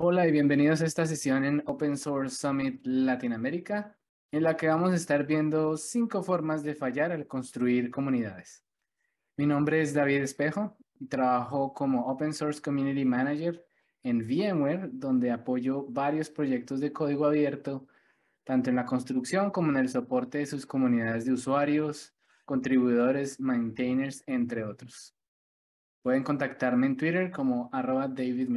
Hola y bienvenidos a esta sesión en Open Source Summit Latinoamérica, en la que vamos a estar viendo cinco formas de fallar al construir comunidades. Mi nombre es David Espejo y trabajo como Open Source Community Manager en VMware, donde apoyo varios proyectos de código abierto, tanto en la construcción como en el soporte de sus comunidades de usuarios, contribuidores, maintainers, entre otros. Pueden contactarme en Twitter como arroba David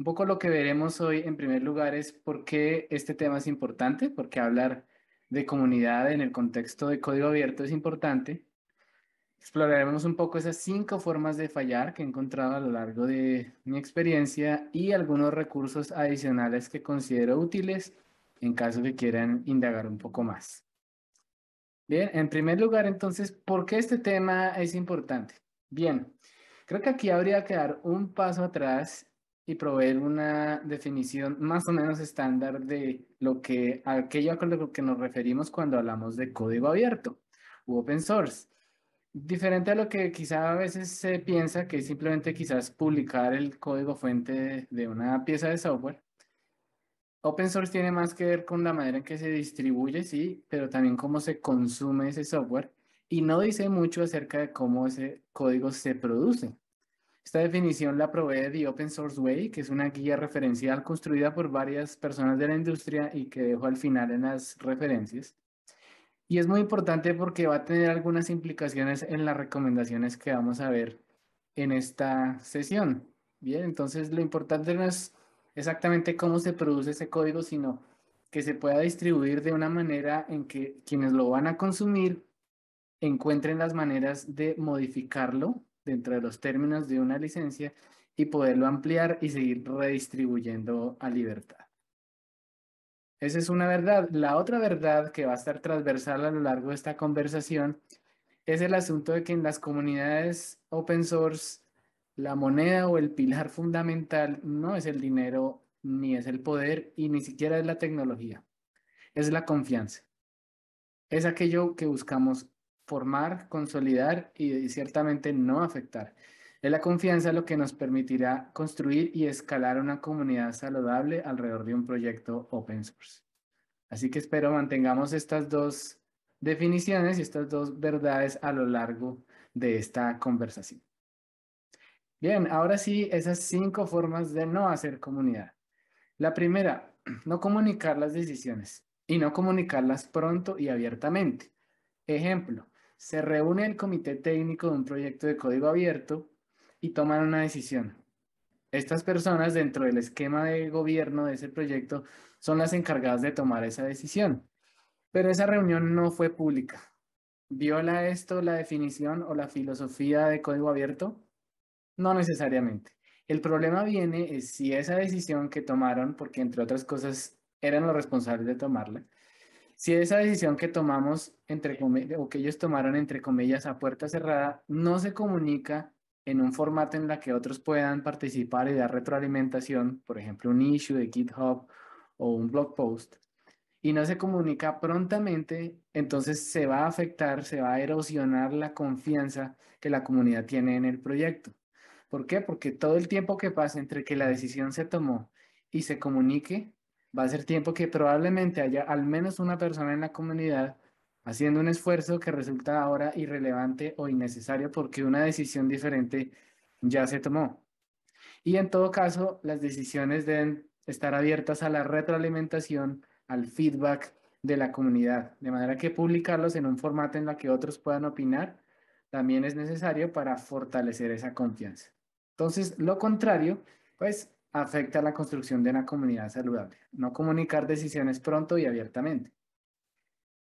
un poco lo que veremos hoy en primer lugar es por qué este tema es importante, por qué hablar de comunidad en el contexto de código abierto es importante. Exploraremos un poco esas cinco formas de fallar que he encontrado a lo largo de mi experiencia y algunos recursos adicionales que considero útiles en caso que quieran indagar un poco más. Bien, en primer lugar, entonces, ¿por qué este tema es importante? Bien, creo que aquí habría que dar un paso atrás y proveer una definición más o menos estándar de lo que aquello a lo que nos referimos cuando hablamos de código abierto u open source. Diferente a lo que quizá a veces se piensa que es simplemente quizás publicar el código fuente de una pieza de software. Open source tiene más que ver con la manera en que se distribuye, sí, pero también cómo se consume ese software y no dice mucho acerca de cómo ese código se produce esta definición la provee The Open Source Way, que es una guía referencial construida por varias personas de la industria y que dejo al final en las referencias. Y es muy importante porque va a tener algunas implicaciones en las recomendaciones que vamos a ver en esta sesión. Bien, entonces lo importante no es exactamente cómo se produce ese código, sino que se pueda distribuir de una manera en que quienes lo van a consumir encuentren las maneras de modificarlo dentro de los términos de una licencia y poderlo ampliar y seguir redistribuyendo a libertad. Esa es una verdad. La otra verdad que va a estar transversal a lo largo de esta conversación es el asunto de que en las comunidades open source la moneda o el pilar fundamental no es el dinero, ni es el poder y ni siquiera es la tecnología. Es la confianza. Es aquello que buscamos formar, consolidar y, ciertamente no afectar. Es la confianza lo que nos permitirá construir y escalar una comunidad saludable alrededor de un proyecto open source. Así que espero mantengamos estas dos definiciones y estas dos verdades a lo largo de esta conversación. Bien, ahora sí, esas cinco formas de no hacer comunidad. La primera, no comunicar las decisiones y no comunicarlas pronto y abiertamente. Ejemplo, se reúne el comité técnico de un proyecto de código abierto y toman una decisión. Estas personas dentro del esquema de gobierno de ese proyecto son las encargadas de tomar esa decisión. Pero esa reunión no fue pública. ¿Viola esto la definición o la filosofía de código abierto? No necesariamente. El problema viene si esa decisión que tomaron, porque entre otras cosas eran los responsables de tomarla, si esa decisión que tomamos, entre o que ellos tomaron, entre comillas, a puerta cerrada, no se comunica en un formato en la que otros puedan participar y dar retroalimentación, por ejemplo, un issue de GitHub o un blog post, y no se comunica prontamente, entonces se va a afectar, se va a erosionar la confianza que la comunidad tiene en el proyecto. ¿Por qué? Porque todo el tiempo que pasa entre que la decisión se tomó y se comunique, va a ser tiempo que probablemente haya al menos una persona en la comunidad haciendo un esfuerzo que resulta ahora irrelevante o innecesario porque una decisión diferente ya se tomó. Y en todo caso, las decisiones deben estar abiertas a la retroalimentación, al feedback de la comunidad, de manera que publicarlos en un formato en el que otros puedan opinar también es necesario para fortalecer esa confianza. Entonces, lo contrario, pues afecta a la construcción de una comunidad saludable. No comunicar decisiones pronto y abiertamente.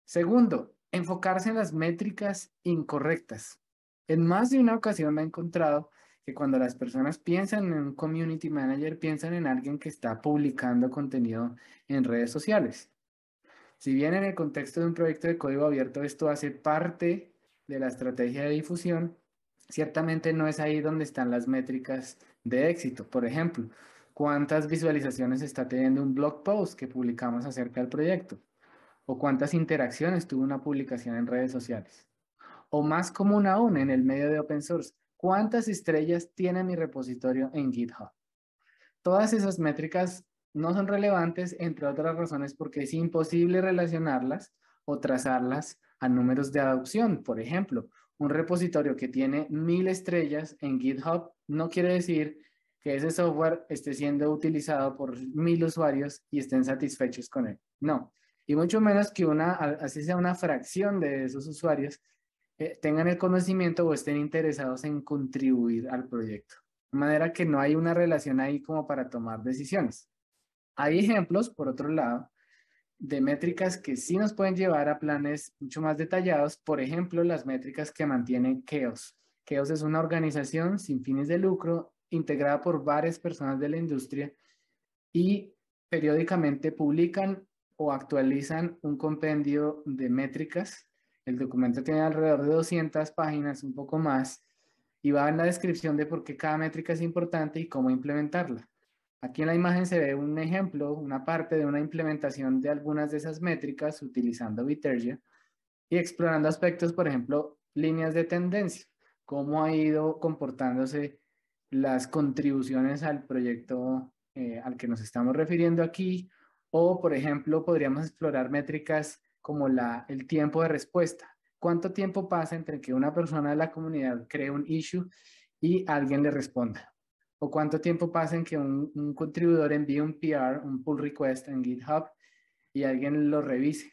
Segundo, enfocarse en las métricas incorrectas. En más de una ocasión me he encontrado que cuando las personas piensan en un community manager, piensan en alguien que está publicando contenido en redes sociales. Si bien en el contexto de un proyecto de código abierto esto hace parte de la estrategia de difusión, ciertamente no es ahí donde están las métricas de éxito. Por ejemplo, ¿cuántas visualizaciones está teniendo un blog post que publicamos acerca del proyecto? ¿O cuántas interacciones tuvo una publicación en redes sociales? O más común aún en el medio de open source, ¿cuántas estrellas tiene mi repositorio en GitHub? Todas esas métricas no son relevantes, entre otras razones, porque es imposible relacionarlas o trazarlas a números de adopción, por ejemplo, un repositorio que tiene mil estrellas en GitHub no quiere decir que ese software esté siendo utilizado por mil usuarios y estén satisfechos con él. No. Y mucho menos que una, así sea una fracción de esos usuarios, eh, tengan el conocimiento o estén interesados en contribuir al proyecto. De manera que no hay una relación ahí como para tomar decisiones. Hay ejemplos, por otro lado, de métricas que sí nos pueden llevar a planes mucho más detallados, por ejemplo, las métricas que mantiene Keos. Keos es una organización sin fines de lucro integrada por varias personas de la industria y periódicamente publican o actualizan un compendio de métricas. El documento tiene alrededor de 200 páginas, un poco más, y va en la descripción de por qué cada métrica es importante y cómo implementarla. Aquí en la imagen se ve un ejemplo, una parte de una implementación de algunas de esas métricas utilizando Vitergia y explorando aspectos, por ejemplo, líneas de tendencia, cómo ha ido comportándose las contribuciones al proyecto eh, al que nos estamos refiriendo aquí, o por ejemplo, podríamos explorar métricas como la, el tiempo de respuesta. ¿Cuánto tiempo pasa entre que una persona de la comunidad cree un issue y alguien le responda? o cuánto tiempo pasa en que un, contribuidor envíe un PR, un pull request en GitHub y alguien lo revise.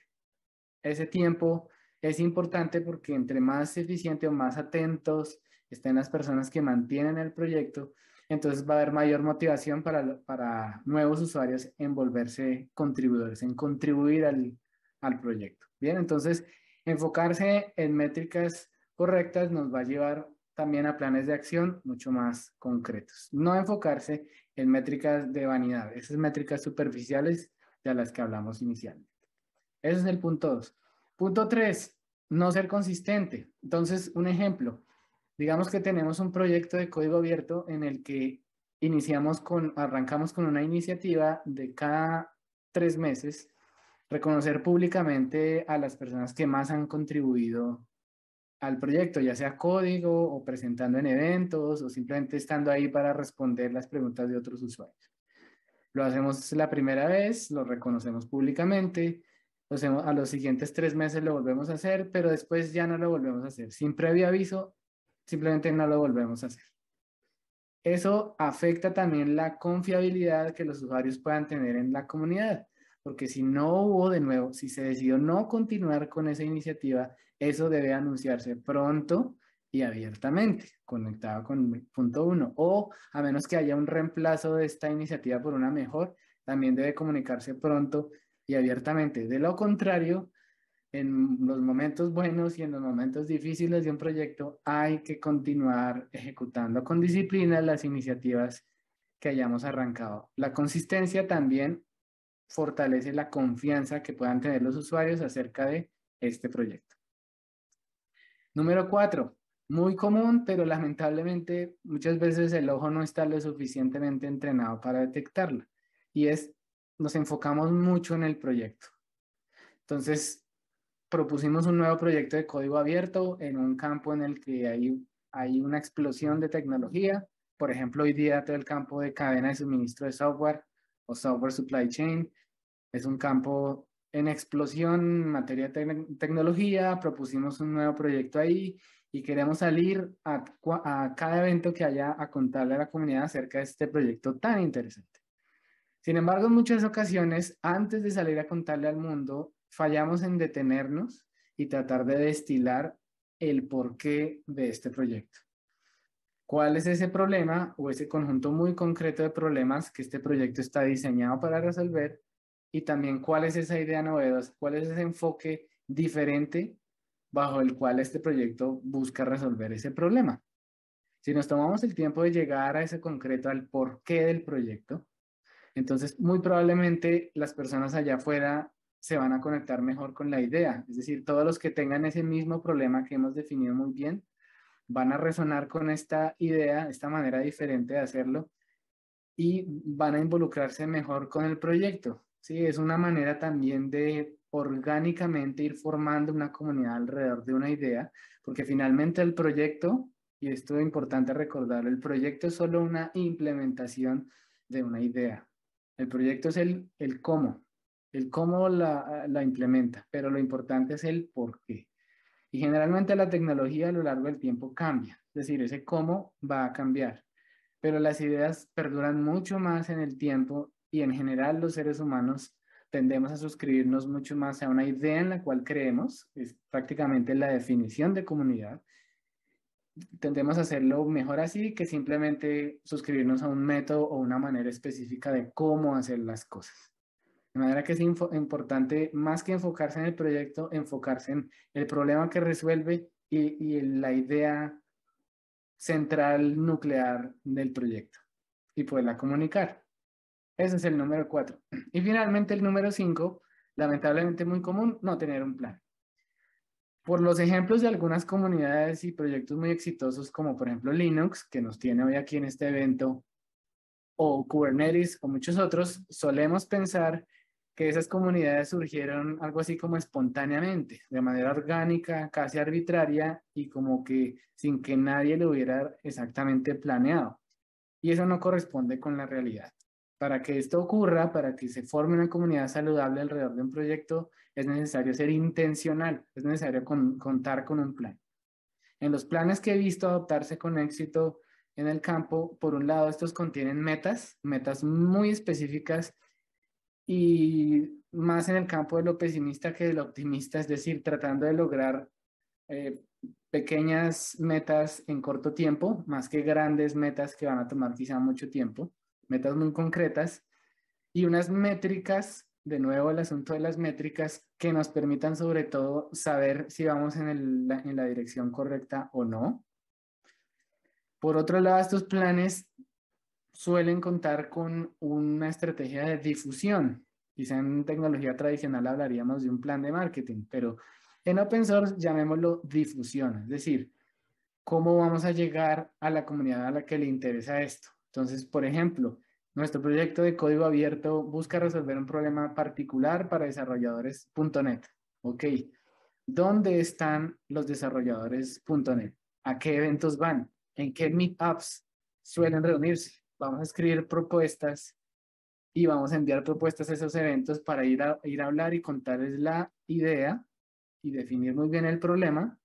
Ese tiempo es importante porque entre más eficientes o más atentos estén las personas que mantienen el proyecto, entonces va a haber mayor motivación para, nuevos usuarios en volverse contribuidores, en contribuir al proyecto. Bien, entonces enfocarse en métricas correctas nos va a llevar también a planes de acción mucho más concretos. No enfocarse en métricas de vanidad, esas métricas superficiales de las que hablamos inicialmente. Ese es el punto 2. Punto 3, no ser consistente. Entonces, un ejemplo, digamos que tenemos un proyecto de código abierto en el que iniciamos con, arrancamos con una iniciativa de cada tres meses, reconocer públicamente a las personas que más han contribuido al proyecto, ya sea código o presentando en eventos o simplemente estando ahí para responder las preguntas de otros usuarios. Lo hacemos la primera vez, lo reconocemos públicamente, lo hacemos, a los siguientes tres meses lo volvemos a hacer, pero después ya no lo volvemos a hacer. Sin previo aviso, simplemente no lo volvemos a hacer. Eso afecta también la confiabilidad que los usuarios puedan tener en la comunidad porque si no hubo de nuevo, si se decidió no continuar con esa iniciativa, eso debe anunciarse pronto y abiertamente, conectado con punto uno, o a menos que haya un reemplazo de esta iniciativa por una mejor, también debe comunicarse pronto y abiertamente. De lo contrario, en los momentos buenos y en los momentos difíciles de un proyecto hay que continuar ejecutando con disciplina las iniciativas que hayamos arrancado. La consistencia también fortalece la confianza que puedan tener los usuarios acerca de este proyecto. Número cuatro, muy común, pero lamentablemente muchas veces el ojo no está lo suficientemente entrenado para detectarla. Y es, nos enfocamos mucho en el proyecto. Entonces, propusimos un nuevo proyecto de código abierto en un campo en el que hay, hay una explosión de tecnología. Por ejemplo, hoy día todo el campo de cadena de suministro de software o software supply chain es un campo en explosión en materia de tecnología, propusimos un nuevo proyecto ahí y queremos salir a, cada evento que haya a contarle a la comunidad acerca de este proyecto tan interesante. Sin embargo, en muchas ocasiones, antes de salir a contarle al mundo, fallamos en detenernos y tratar de destilar el porqué de este proyecto. ¿Cuál es ese problema o ese conjunto muy concreto de problemas que este proyecto está diseñado para resolver y también cuál es esa idea novedosa, cuál es ese enfoque diferente bajo el cual este proyecto busca resolver ese problema. Si nos tomamos el tiempo de llegar a ese concreto, al porqué del proyecto, entonces muy probablemente las personas allá afuera se van a conectar mejor con la idea. Es decir, todos los que tengan ese mismo problema que hemos definido muy bien, van a resonar con esta idea, esta manera diferente de hacerlo y van a involucrarse mejor con el proyecto. ¿sí? Es una manera también de orgánicamente ir formando una comunidad alrededor de una idea, porque finalmente el proyecto, y esto es importante recordar, el proyecto es solo una implementación de una idea. El proyecto es el, el cómo, el cómo la, la implementa, pero lo importante es el por qué. Y generalmente la tecnología a lo largo del tiempo cambia, es decir, ese cómo va a cambiar, pero las ideas perduran mucho más en el tiempo y en general los seres humanos tendemos a suscribirnos mucho más a una idea en la cual creemos, es prácticamente la definición de comunidad. Tendemos a hacerlo mejor así que simplemente suscribirnos a un método o una manera específica de cómo hacer las cosas. De manera que es importante, más que enfocarse en el proyecto, enfocarse en el problema que resuelve y, y en la idea central nuclear del proyecto y poderla comunicar. Ese es el número cuatro. Y finalmente el número cinco, lamentablemente muy común, no tener un plan. Por los ejemplos de algunas comunidades y proyectos muy exitosos, como por ejemplo Linux, que nos tiene hoy aquí en este evento, o Kubernetes o muchos otros, solemos pensar que esas comunidades surgieron algo así como espontáneamente, de manera orgánica, casi arbitraria y como que sin que nadie lo hubiera exactamente planeado. Y eso no corresponde con la realidad. Para que esto ocurra, para que se forme una comunidad saludable alrededor de un proyecto, es necesario ser intencional, es necesario contar con un plan. En los planes que he visto adoptarse con éxito en el campo, por un lado, estos contienen metas, metas muy específicas y más en el campo de lo pesimista que de lo optimista, es decir, tratando de lograr eh, pequeñas metas en corto tiempo, más que grandes metas que van a tomar quizá mucho tiempo metas muy concretas y unas métricas, de nuevo el asunto de las métricas, que nos permitan sobre todo saber si vamos en, la dirección correcta o no. Por otro lado, estos planes suelen contar con una estrategia de difusión. Quizá en tecnología tradicional hablaríamos de un plan de marketing, pero en open source llamémoslo difusión, es decir, cómo vamos a llegar a la comunidad a la que le interesa esto. Entonces, por ejemplo, nuestro proyecto de código abierto busca resolver un problema particular para desarrolladores.net. Ok, ¿dónde están los desarrolladores ¿A qué eventos van? ¿En qué meetups suelen reunirse? Vamos a escribir propuestas y vamos a enviar propuestas a esos eventos para ir a, ir a hablar y contarles la idea y definir muy bien el problema.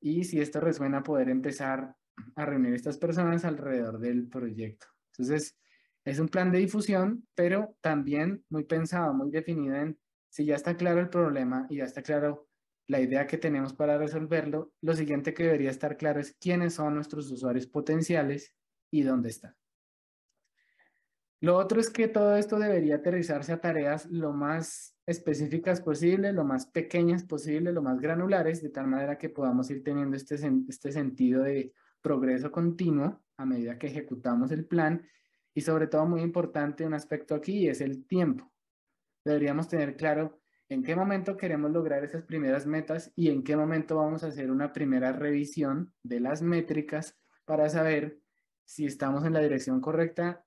Y si esto resuena, poder empezar a reunir estas personas alrededor del proyecto. Entonces, es un plan de difusión, pero también muy pensado, muy definido en si ya está claro el problema y ya está claro la idea que tenemos para resolverlo, lo siguiente que debería estar claro es quiénes son nuestros usuarios potenciales y dónde están. Lo otro es que todo esto debería aterrizarse a tareas lo más específicas posible, lo más pequeñas posible, lo más granulares, de tal manera que podamos ir teniendo este, este sentido de progreso continuo a medida que ejecutamos el plan y sobre todo muy importante un aspecto aquí es el tiempo. Deberíamos tener claro en qué momento queremos lograr esas primeras metas y en qué momento vamos a hacer una primera revisión de las métricas para saber si estamos en la dirección correcta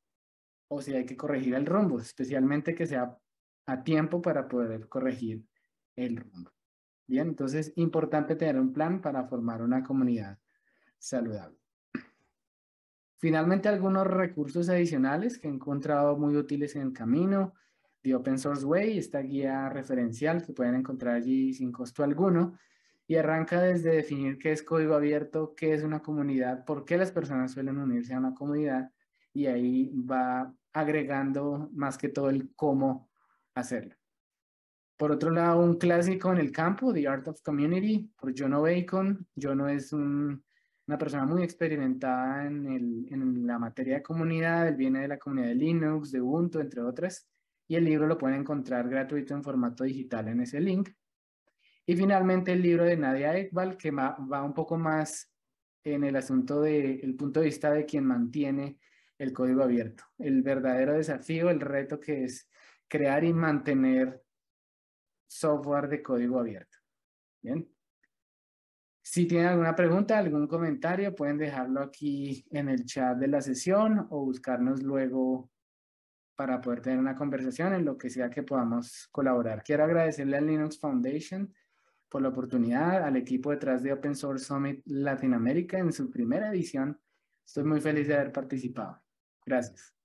o si hay que corregir el rumbo, especialmente que sea a tiempo para poder corregir el rumbo. Bien, entonces importante tener un plan para formar una comunidad saludable. Finalmente, algunos recursos adicionales que he encontrado muy útiles en el camino. The Open Source Way, esta guía referencial que pueden encontrar allí sin costo alguno. Y arranca desde definir qué es código abierto, qué es una comunidad, por qué las personas suelen unirse a una comunidad. Y ahí va agregando más que todo el cómo hacerlo. Por otro lado, un clásico en el campo, The Art of Community, por Jono Bacon. Jono es un una persona muy experimentada en, la materia de comunidad, él viene de la comunidad de Linux, de Ubuntu, entre otras, y el libro lo pueden encontrar gratuito en formato digital en ese link. Y finalmente el libro de Nadia Ekbal, que va un poco más en el asunto del punto de vista de quien mantiene el código abierto, el verdadero desafío, el reto que es crear y mantener software de código abierto. Bien. Si tienen alguna pregunta, algún comentario, pueden dejarlo aquí en el chat de la sesión o buscarnos luego para poder tener una conversación en lo que sea que podamos colaborar. Quiero agradecerle a Linux Foundation por la oportunidad, al equipo detrás de Open Source Summit Latinoamérica en su primera edición. Estoy muy feliz de haber participado. Gracias.